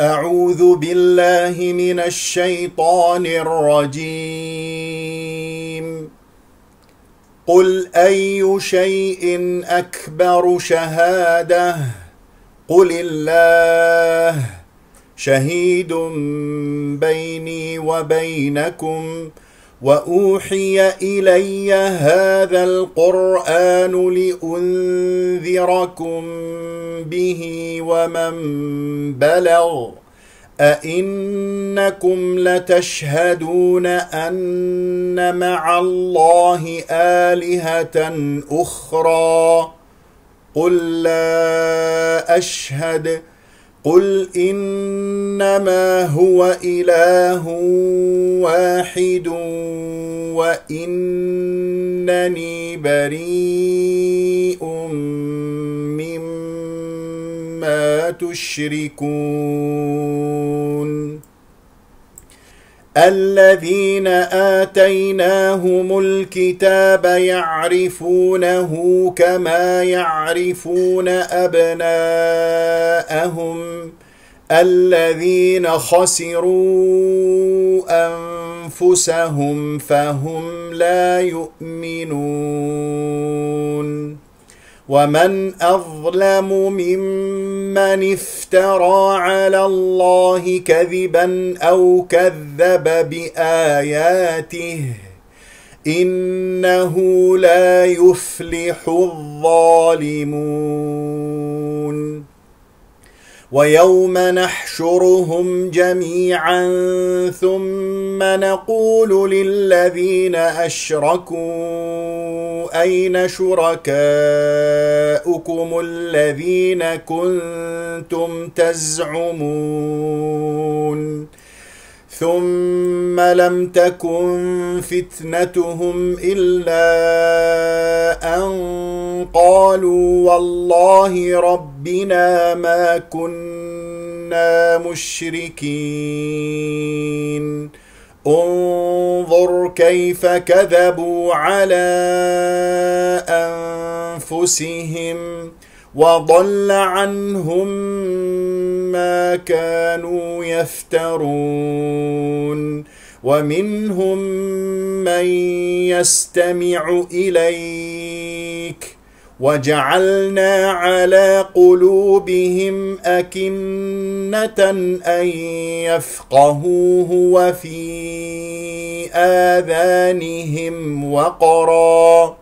أعوذ بالله من الشيطان الرجيم قل أي شيء أكبر شهادة قل الله شهيد بيني وبينكم وأوحي إلي هذا القرآن لأنذركم به ومن بلغ أئنكم لتشهدون أن مع الله آلهة أخرى قل لا أشهد قل إنما هو إله واحد وإنني بريء مما تشركون الذين آتيناهم الكتاب يعرفونه كما يعرفون أبناءهم الذين خسروا أنفسهم فهم لا يؤمنون ومن أظلم ممن افترى على الله كذبا أو كذب بآياته إنه لا يفلح الظالمون ويوم نحشرهم جميعا ثم نقول للذين اشركوا اين شركاؤكم الذين كنتم تزعمون ثم لم تكن فتنتهم الا ان قالوا والله ربنا ما كنا مشركين انظر كيف كذبوا على انفسهم وضل عنهم ما كانوا يفترون ومنهم من يستمع اليك وجعلنا على قلوبهم اكنه ان يفقهوه وفي اذانهم وقرا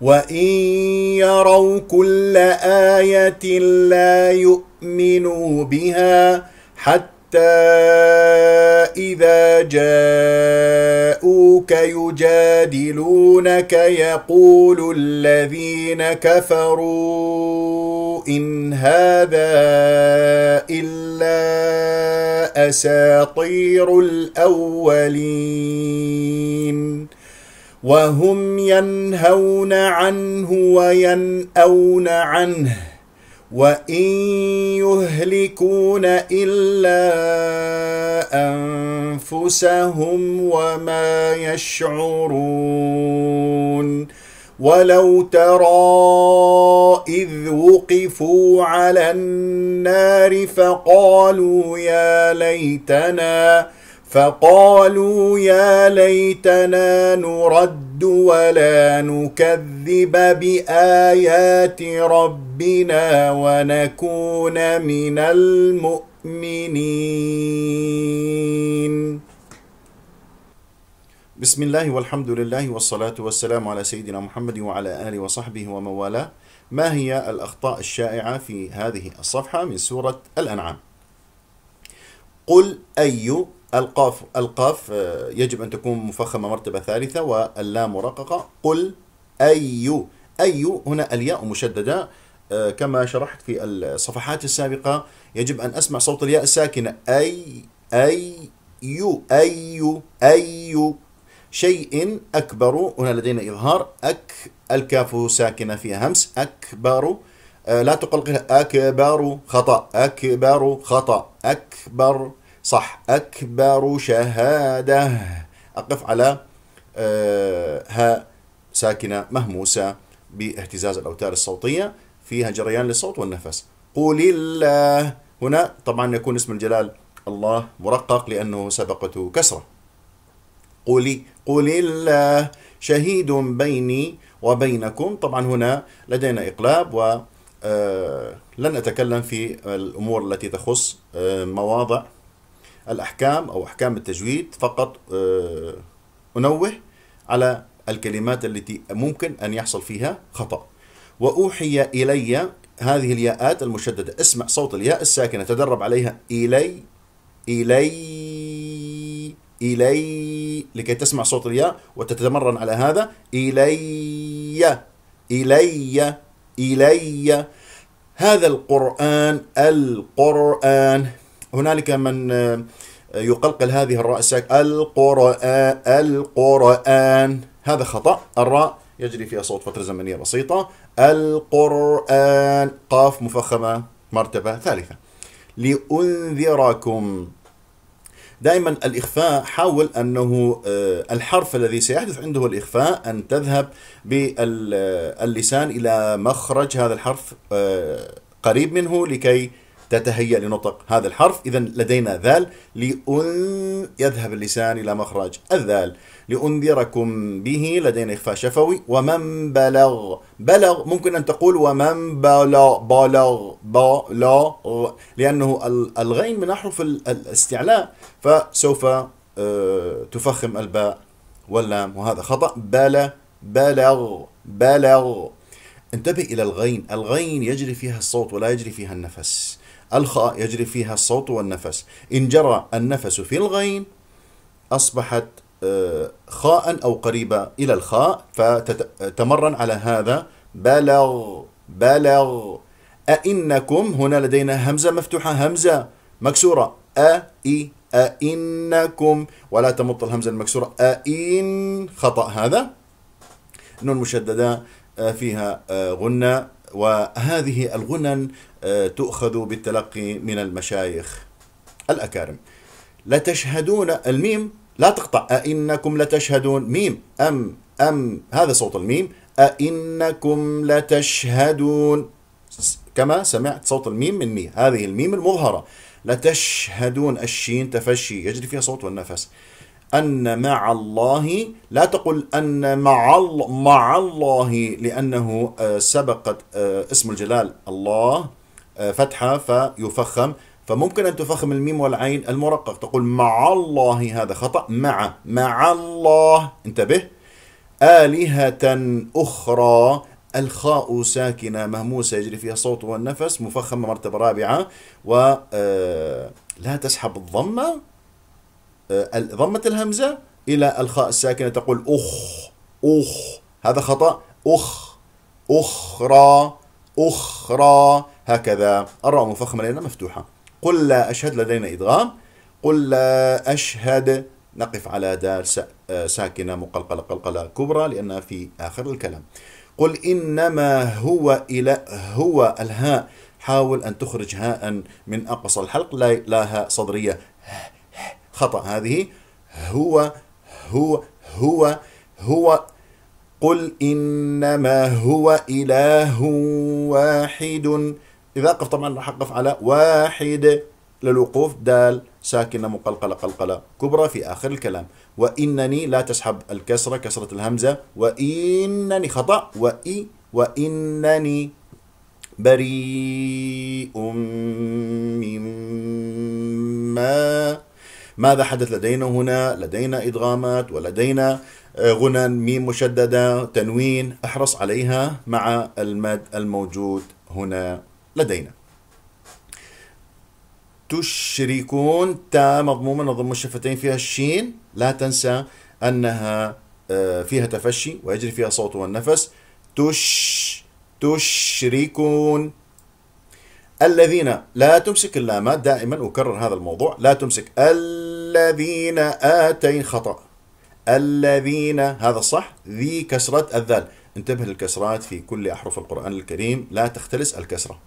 وإن يروا كل آية لا يؤمنوا بها حتى إذا جاءوك يجادلونك يقول الذين كفروا إن هذا إلا أساطير الأولين وهم ينهون عنه وينأون عنه وإن يهلكون إلا أنفسهم وما يشعرون ولو ترى إذ وقفوا على النار فقالوا يا ليتنا فقالوا يا ليتنا نرد ولا نكذب بايات ربنا ونكون من المؤمنين بسم الله والحمد لله والصلاه والسلام على سيدنا محمد وعلى اله وصحبه ومن والاه ما هي الاخطاء الشائعه في هذه الصفحه من سوره الانعام قل اي القاف القاف آه، يجب أن تكون مفخمة مرتبة ثالثة واللام مرققة قل أي أي هنا الياء مشددة آه، كما شرحت في الصفحات السابقة يجب أن أسمع صوت الياء الساكنة أي أي يو أي أي شيء أكبر هنا لدينا إظهار أك الكاف ساكنة فيها همس أكبر آه، لا تقلقها أكبر خطأ أكبر خطأ أكبر صح أكبر شهادة أقف على آه، هاء ساكنة مهموسة باهتزاز الأوتار الصوتية فيها جريان للصوت والنفس قول الله هنا طبعا يكون اسم الجلال الله مرقق لأنه سبقته كسرة قولي قول الله شهيد بيني وبينكم طبعا هنا لدينا إقلاب و آه، لن أتكلم في الأمور التي تخص آه، مواضع الأحكام أو أحكام التجويد فقط آه، أنوه على الكلمات التي ممكن أن يحصل فيها خطأ وأوحي إلي هذه الياءات المشددة اسمع صوت الياء الساكنة تدرب عليها إلي إلي إلي لكي تسمع صوت الياء وتتمرن على هذا إلي إلي إلي هذا القرآن القرآن هنالك من آه، يقلقل هذه الراء الساكنة القرآن القرآن هذا خطأ الراء يجري فيها صوت فترة زمنية بسيطة القرآن قاف مفخمة مرتبة ثالثة لأنذركم دائما الإخفاء حاول أنه آه، الحرف الذي سيحدث عنده الإخفاء أن تذهب باللسان إلى مخرج هذا الحرف آه، قريب منه لكي تتهيأ لنطق هذا الحرف إذا لدينا ذال لأن يذهب اللسان إلى مخرج الذال لأنذركم به لدينا إخفاء شفوي ومن بلغ بلغ ممكن أن تقول ومن بلغ بلغ بلغ لأنه الغين من أحرف الاستعلاء فسوف آه، تفخم الباء واللام وهذا خطأ بلا بلغ بلغ انتبه إلى الغين الغين يجري فيها الصوت ولا يجري فيها النفس الخاء يجري فيها الصوت والنفس إن جرى النفس في الغين أصبحت آه، خاء أو قريبة إلى الخاء فتمرن على هذا بلغ بلغ أئنكم هنا لدينا همزة مفتوحة همزة مكسورة أ إي أئنكم ولا تمط الهمزة المكسورة أئن خطأ هذا نون مشددة آه، فيها آه، غنة وهذه الغنن آه، تؤخذ بالتلقي من المشايخ الأكارم لتشهدون الميم لا تقطع أئنكم لتشهدون ميم أم أم هذا صوت الميم أئنكم لتشهدون كما سمعت صوت الميم من مي هذه الميم المظهرة لتشهدون الشين تفشي يجري فيها صوت والنفس أن مع الله لا تقل أن مع مع الله لأنه آه، سبقت آه، اسم الجلال الله آه، فتحة فيفخم فممكن أن تفخم الميم والعين المرقق تقول مع الله هذا خطأ مع مع الله انتبه آلهة أخرى الخاء ساكنة مهموسة يجري فيها الصوت والنفس مفخمة مرتبة رابعة ولا تسحب الضمة آه، ضمة الهمزة إلى الخاء الساكنة تقول أخ أخ هذا خطأ أخ أخرى أخرى هكذا الراء مفخمة لأنها مفتوحة قل لا أشهد لدينا إدغام قل لا أشهد نقف على دال آه، ساكنة مقلقلة قلقلة كبرى لأنها في آخر الكلام قل إنما هو إلى هو الهاء حاول أن تخرج هاء من أقصى الحلق لا, لا هاء صدرية خطأ هذه هو هو هو هو قل إنما هو إله واحد إذا أقف طبعا راح أقف على واحد للوقوف دال ساكنة مقلقلة قلقلة كبرى في آخر الكلام وإنني لا تسحب الكسرة كسرة الهمزة وإنني خطأ وإي وإنني بريء مما ماذا حدث لدينا هنا لدينا إدغامات ولدينا آه، غنى ميم مشددة تنوين احرص عليها مع المد الموجود هنا لدينا تشركون تا مضمومة نضم الشفتين فيها الشين لا تنسى أنها آه، فيها تفشي ويجري فيها صوت والنفس تش تشركون الذين لا تمسك اللامات دائما أكرر هذا الموضوع لا تمسك ال الذين آتي خطأ الذين هذا صح ذي كسرة الذال انتبه للكسرات في كل أحرف القرآن الكريم لا تختلس الكسرة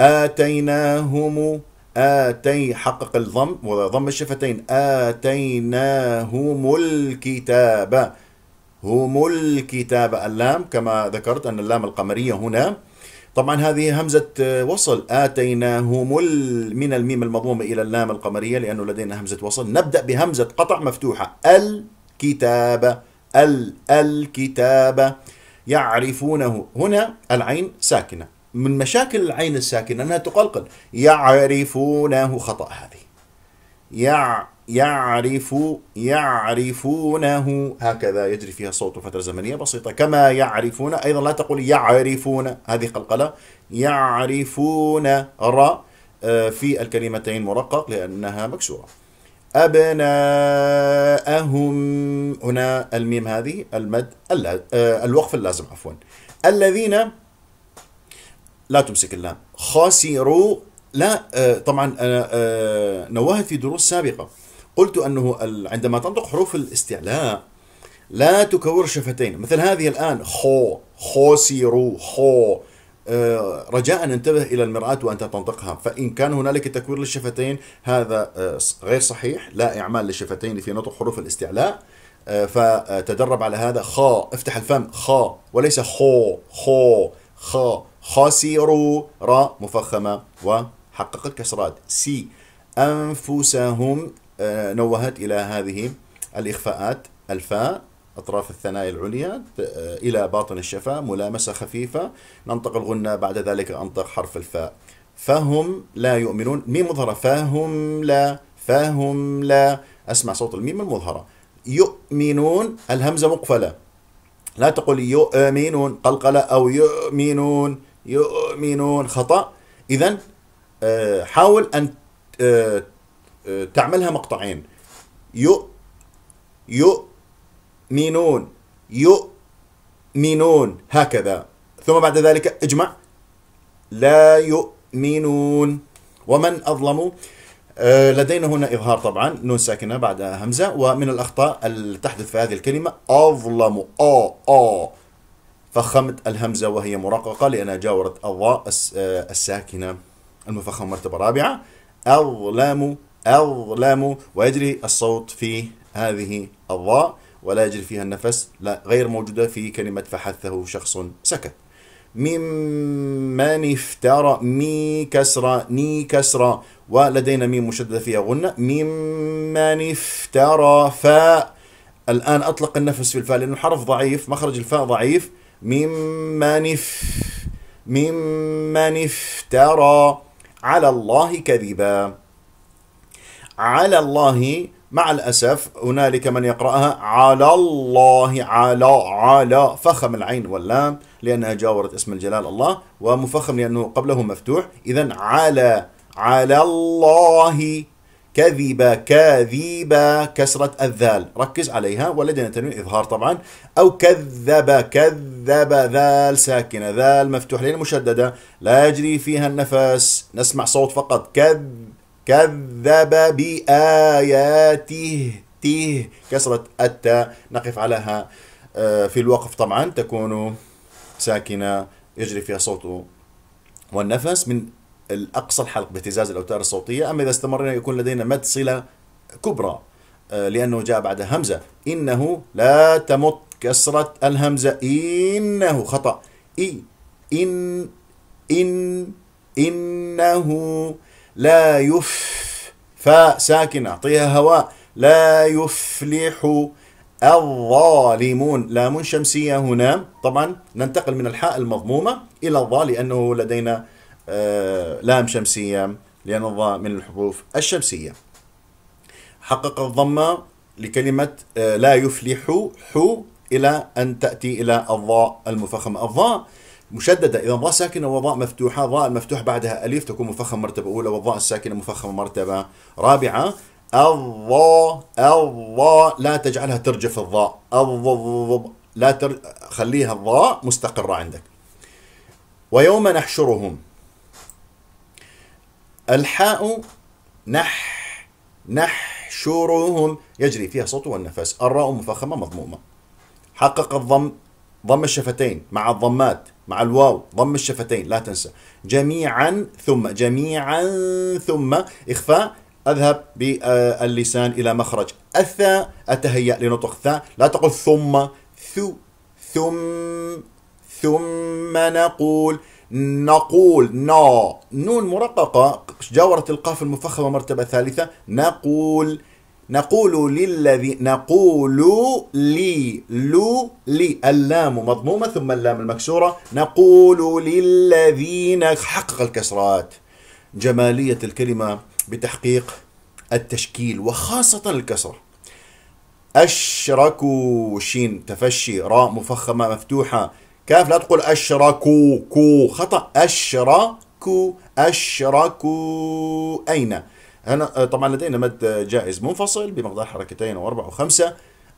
آتيناهم آتي حقق الضم وضم الشفتين آتيناهم الكتاب هم الكتاب اللام كما ذكرت أن اللام القمرية هنا طبعا هذه همزة آه، وصل آتيناهم من الميم المضمومة إلى اللام القمرية لأنه لدينا همزة وصل نبدأ بهمزة قطع مفتوحة الكتابة ال الكتابة يعرفونه هنا العين ساكنة من مشاكل العين الساكنة أنها تقلقل يعرفونه خطأ هذه يع يعرف يعرفونه هكذا يجري فيها الصوت فترة زمنية بسيطة كما يعرفون أيضا لا تقول يعرفون هذه قلقلة يعرفون را آه، في الكلمتين مرقق لأنها مكسورة أبناءهم هنا الميم هذه المد آه، الوقف اللازم عفوا الذين لا تمسك اللام خسروا لا آه، طبعا نوهت في دروس سابقه قلت أنه عندما تنطق حروف الاستعلاء لا تكور شفتين مثل هذه الآن خو سيرو خو آه، رجاء انتبه إلى المرآة وأنت تنطقها فإن كان هنالك تكوير للشفتين هذا آه، غير صحيح لا إعمال للشفتين في نطق حروف الاستعلاء آه، فتدرب على هذا خا افتح الفم خا وليس خو خو خا خاسيرو را مفخمة وحقق الكسرات سي أنفسهم آه، نوهت إلى هذه الإخفاءات الفاء أطراف الثنايا العليا آه، إلى باطن الشفة ملامسة خفيفة ننطق الغنة بعد ذلك أنطق حرف الفاء فهم لا يؤمنون ميم مظهرة فهم لا فهم لا أسمع صوت الميم المظهرة يؤمنون الهمزة مقفلة لا تقول يؤمنون قلقلة أو يؤمنون يؤمنون خطأ إذا آه، حاول أن تعملها مقطعين يو يو مينون يو مينون هكذا ثم بعد ذلك اجمع لا يؤمنون ومن أظلم آه، لدينا هنا إظهار طبعا نون ساكنة بعد همزة ومن الأخطاء التي تحدث في هذه الكلمة أظلم أو آه، أو آه. فخمت الهمزة وهي مرققة لأنها جاورت الضاء الساكنة المفخمة مرتبة رابعة أظلم أظلم ويجري الصوت في هذه الضاء ولا يجري فيها النفس لا غير موجودة في كلمة فحثه شخص سكت ممن افترى مي كسرة ني كسرة ولدينا ميم مشددة فيها غنة ممن افترى فاء الآن أطلق النفس في الفاء لأنه حرف ضعيف مخرج الفاء ضعيف ممن اف ممن افترى على الله كذبا على الله مع الأسف هنالك من يقرأها على الله على على فخم العين واللام لأنها جاورت اسم الجلال الله ومفخم لأنه قبله مفتوح إذا على على الله كذب كاذب كسرة الذال ركز عليها ولدينا تنوين إظهار طبعا أو كذب كذب ذال ساكنة ذال مفتوح لين مشددة لا يجري فيها النفس نسمع صوت فقط كذب كذب بآياته تيه كسرة التاء نقف عليها آه، في الوقف طبعا تكون ساكنة يجري فيها صوت والنفس من الأقصى الحلق باهتزاز الأوتار الصوتية أما إذا استمرنا يكون لدينا مد صلة كبرى آه، لأنه جاء بعد همزة إنه لا تمط كسرة الهمزة إنه خطأ إي إن إن إنه لا يف فاء ساكنة أعطيها هواء لا يفلح الظالمون لام شمسية هنا طبعا ننتقل من الحاء المضمومة إلى الظاء لأنه لدينا آه، لام شمسية لأن الظاء من الحروف الشمسية حقق الضمة لكلمة آه، لا يفلح حو إلى أن تأتي إلى الظاء المفخم الظاء مشددة إذا ضاء ساكنة وضاء مفتوحة ضاء المفتوح بعدها أليف تكون مفخم مرتبة أولى والضاء الساكنة مفخمة مرتبة رابعة الضاء الضاء لا تجعلها ترجف الضاء الضاء لا تر... خليها الضاء مستقرة عندك ويوم نحشرهم الحاء نح نحشرهم يجري فيها صوت والنفس الراء مفخمة مضمومة حقق الضم ضم الشفتين مع الضمات مع الواو ضم الشفتين لا تنسى جميعا ثم جميعا ثم إخفاء أذهب باللسان إلى مخرج الثاء أتهيأ لنطق الثاء لا تقول ثم ثو ثم ثم نقول نقول نا نون مرققة جاورت القاف المفخمة مرتبة ثالثة نقول نقول للذي نقول لي لو لي اللام مضمومة ثم اللام المكسورة نقول للذين حقق الكسرات جمالية الكلمة بتحقيق التشكيل وخاصة الكسرة أشركوا شين تفشي راء مفخمة مفتوحة كاف لا تقول أشركوا كو خطأ أشركوا أشركوا أين؟ هنا آه، طبعا لدينا مد جائز منفصل بمقدار حركتين واربع وخمسه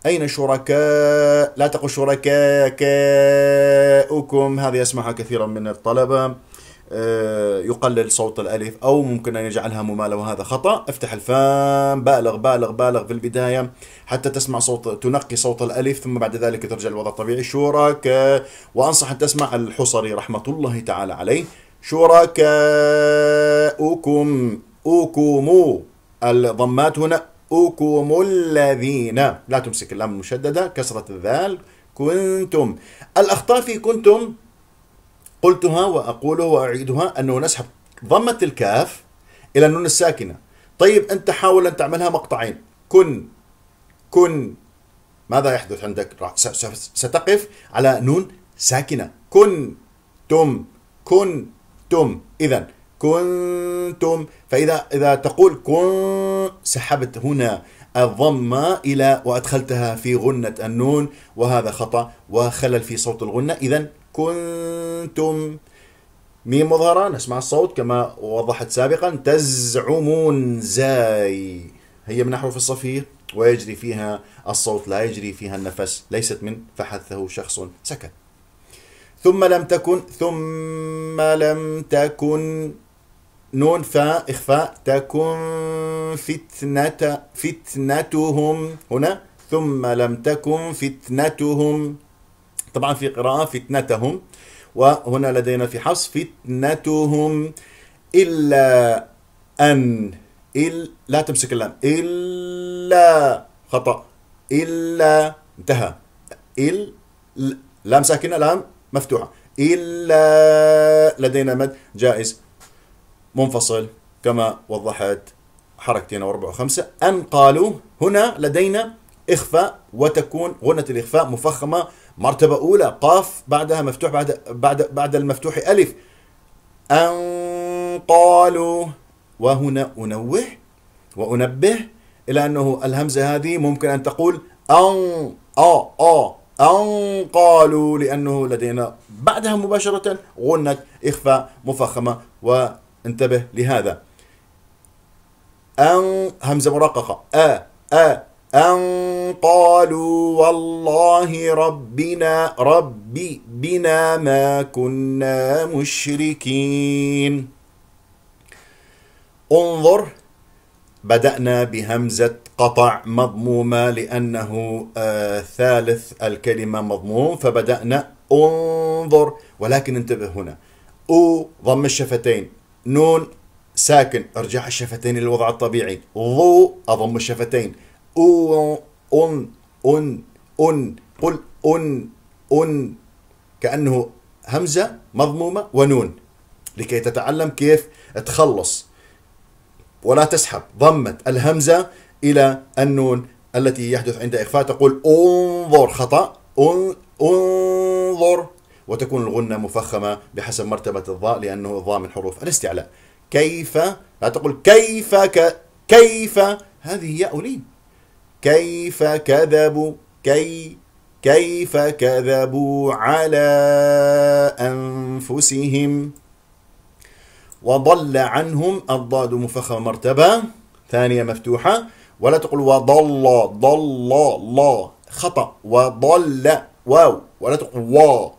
أين شركاء لا تقل شركاءكم هذه أسمعها كثيرا من الطلبة آه، يقلل صوت الألف أو ممكن أن يجعلها ممالة وهذا خطأ افتح الفم بالغ بالغ بالغ في البداية حتى تسمع صوت تنقي صوت الألف ثم بعد ذلك ترجع الوضع الطبيعي شركاء وأنصح أن تسمع الحصري رحمة الله تعالى عليه شركاءكم أوكومو الضمات هنا أوكومو الذين لا تمسك اللام المشددة كسرة الذال كنتم الأخطاء في كنتم قلتها وأقولها وأعيدها أنه نسحب ضمة الكاف إلى النون الساكنة طيب أنت حاول أن تعملها مقطعين كن كن ماذا يحدث عندك ستقف على نون ساكنة كن تم كن تم إذا كنتم فإذا إذا تقول كن سحبت هنا الضمة إلى وأدخلتها في غنة النون وهذا خطأ وخلل في صوت الغنة إذا كنتم ميم مظهرة نسمع الصوت كما وضحت سابقا تزعمون زاي هي من أحرف الصفير ويجري فيها الصوت لا يجري فيها النفس ليست من فحثه شخص سكت ثم لم تكن ثم لم تكن نون ثاء إخفاء تكن فتنة فتنتهم هنا ثم لم تكن فتنتهم طبعا في قراءة فتنتهم وهنا لدينا في حص فتنتهم إلا أن إل لا تمسك اللام إلا خطأ إلا انتهى إل لام ساكنة لام مفتوحة إلا لدينا مد جائز منفصل كما وضحت حركتين او واربع وخمسة أن قالوا هنا لدينا إخفاء وتكون غنة الإخفاء مفخمة مرتبة أولى قاف بعدها مفتوح بعد بعد بعد المفتوح ألف أن قالوا وهنا أنوه وأنبه إلى أنه الهمزة هذه ممكن أن تقول أن أ أ أن قالوا لأنه لدينا بعدها مباشرة غنة إخفاء مفخمة و انتبه لهذا أن همزة مرققة أ أ أن قالوا والله ربنا ربي بنا ما كنا مشركين انظر بدأنا بهمزة قطع مضمومة لأنه آه ثالث الكلمة مضموم فبدأنا انظر ولكن انتبه هنا أو ضم الشفتين نون ساكن ارجع الشفتين للوضع الطبيعي ضو اضم الشفتين او ان ان ان قل ان ان كانه همزه مضمومه ونون لكي تتعلم كيف تخلص ولا تسحب ضمة الهمزة إلى النون التي يحدث عند إخفاء تقول انظر خطأ انظر وتكون الغنة مفخمة بحسب مرتبة الضاء لأنه الضاء من حروف الاستعلاء كيف لا تقول كيف ك... كيف هذه ياء أولين كيف كذبوا كي كيف كذبوا على أنفسهم وضل عنهم الضاد مفخمة مرتبة ثانية مفتوحة ولا تقول وضل ضل لا خطأ وضل واو ولا تقول واو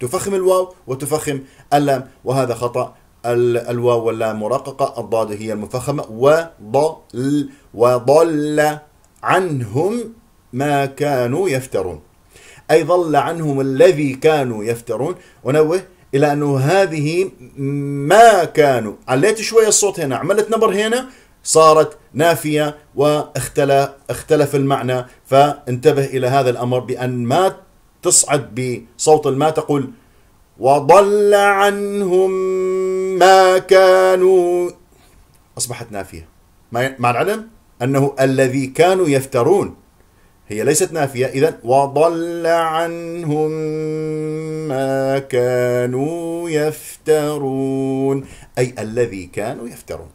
تفخم الواو وتفخم اللام وهذا خطأ الواو واللام مرققة الضاد هي المفخمة وضل وضل عنهم ما كانوا يفترون أي ضل عنهم الذي كانوا يفترون ونوه إلى أنه هذه ما كانوا عليت شوية الصوت هنا عملت نبر هنا صارت نافية واختلف اختلف المعنى فانتبه إلى هذا الأمر بأن ما تصعد بصوت الماء تقول وضل عنهم ما كانوا أصبحت نافية مع العلم أنه الذي كانوا يفترون هي ليست نافية إذا وضل عنهم ما كانوا يفترون أي الذي كانوا يفترون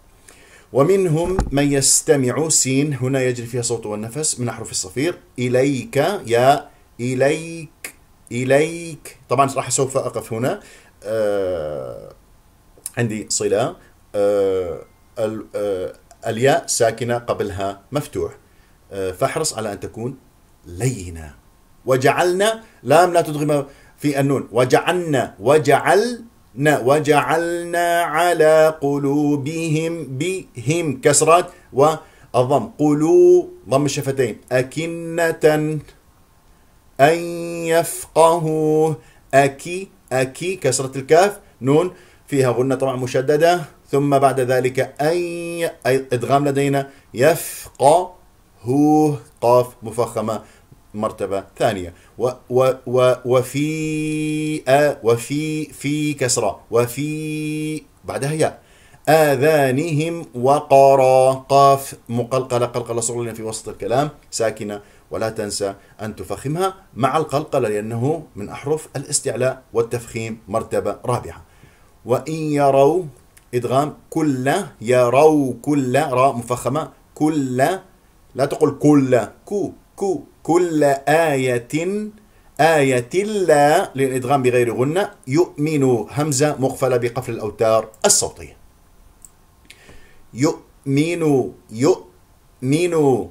ومنهم من يستمع سين هنا يجري فيها صوت والنفس من أحرف الصفير إليك يا إليك إليك طبعا راح سوف أقف هنا آه عندي صلة آه ال آه الياء ساكنة قبلها مفتوح آه فاحرص على أن تكون لينة وجعلنا لام لا تدغم في النون وجعلنا وجعل وجعلنا على قلوبهم بهم كسرات والضم قلوب ضم الشفتين أكنة أن يفقهوه أكي أكي كسرة الكاف نون فيها غنة طبعا مشددة ثم بعد ذلك أي إدغام لدينا يفقهوه قاف مفخمة مرتبة ثانية و و و وفي أ وفي في كسرة وفي بعدها ياء آذانهم وقرا قاف مقلقلة قلقلة صغيرة في وسط الكلام ساكنة ولا تنسى أن تفخمها مع القلقلة لأنه من أحرف الاستعلاء والتفخيم مرتبة رابعة وإن يروا إدغام كل يروا كل راء مفخمة كل لا تقول كل كو كو كل آية آية لا للإدغام بغير غنة يؤمن همزة مغفلة بقفل الأوتار الصوتية يؤمن يؤمن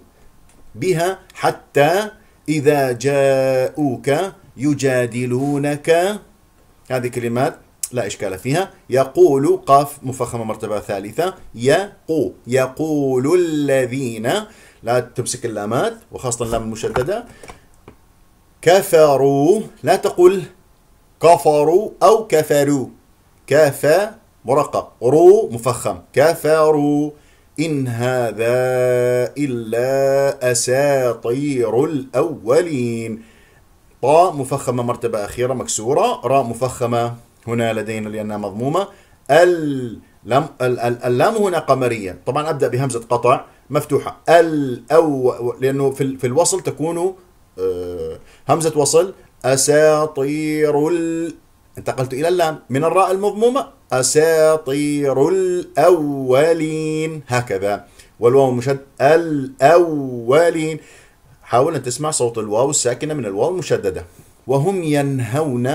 بها حتى إذا جاءوك يجادلونك هذه كلمات لا إشكال فيها يقول قاف مفخمة مرتبة ثالثة يقو يقول الذين لا تمسك اللامات وخاصة اللام المشددة كفروا لا تقل كفروا أو كفروا كف مرقق رو مفخم كفروا إن هذا إلا أساطير الأولين طاء مفخمة مرتبة أخيرة مكسورة راء مفخمة هنا لدينا لأنها مضمومة ال اللام هنا قمرية طبعا أبدأ بهمزة قطع مفتوحة ال أو لأنه في, في الوصل تكون آه، همزة وصل أساطير الأولين انتقلت إلى اللام من الراء المضمومة أساطير الأولين هكذا والواو المشد الأولين حاول أن تسمع صوت الواو الساكنة من الواو المشددة وهم ينهون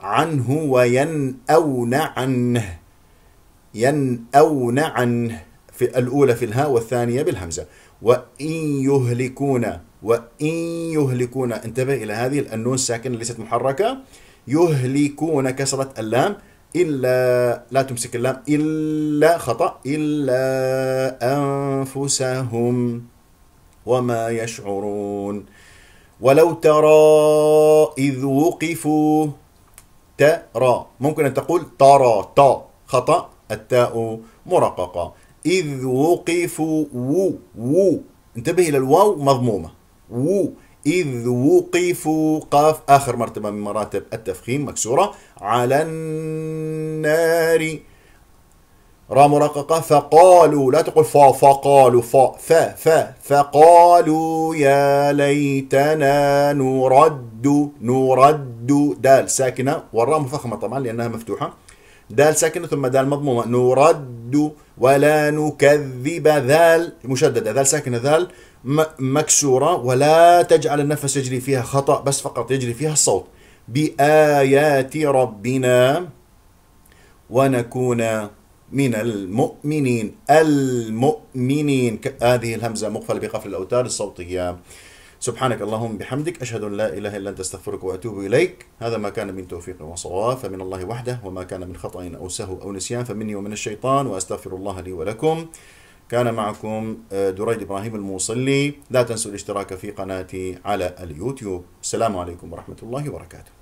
عنه وينأون عنه ينأون عنه في الأولى في الهاء والثانية بالهمزة وإن يهلكون وإن يهلكون انتبه إلى هذه النون الساكنة ليست محركة يهلكون كسرة اللام إلا لا تمسك اللام إلا خطأ إلا أنفسهم وما يشعرون ولو ترى إذ وقفوا ترى ممكن أن تقول ترى تا خطأ التاء مرققة إذ وقفوا و و انتبه إلى الواو مضمومة و إذ وقفوا قاف آخر مرتبة من مراتب التفخيم مكسورة على النار را مرققة فقالوا لا تقول فا فقالوا فا فا فا فقالوا يا ليتنا نرد نرد دال ساكنة والراء مفخمة طبعا لأنها مفتوحة دال ساكنة ثم دال مضمومة نرد ولا نكذب ذال مشددة ذال ساكنة ذال مكسورة ولا تجعل النفس يجري فيها خطأ بس فقط يجري فيها الصوت بآيات ربنا ونكون من المؤمنين المؤمنين هذه الهمزة مقفلة بقفل الأوتار الصوتية سبحانك اللهم بحمدك أشهد أن لا إله إلا أنت أستغفرك وأتوب إليك هذا ما كان من توفيق وصواب فمن الله وحده وما كان من خطأ أو سهو أو نسيان فمني ومن الشيطان وأستغفر الله لي ولكم كان معكم آه، دريد إبراهيم الموصلي لا تنسوا الاشتراك في قناتي على اليوتيوب السلام عليكم ورحمة الله وبركاته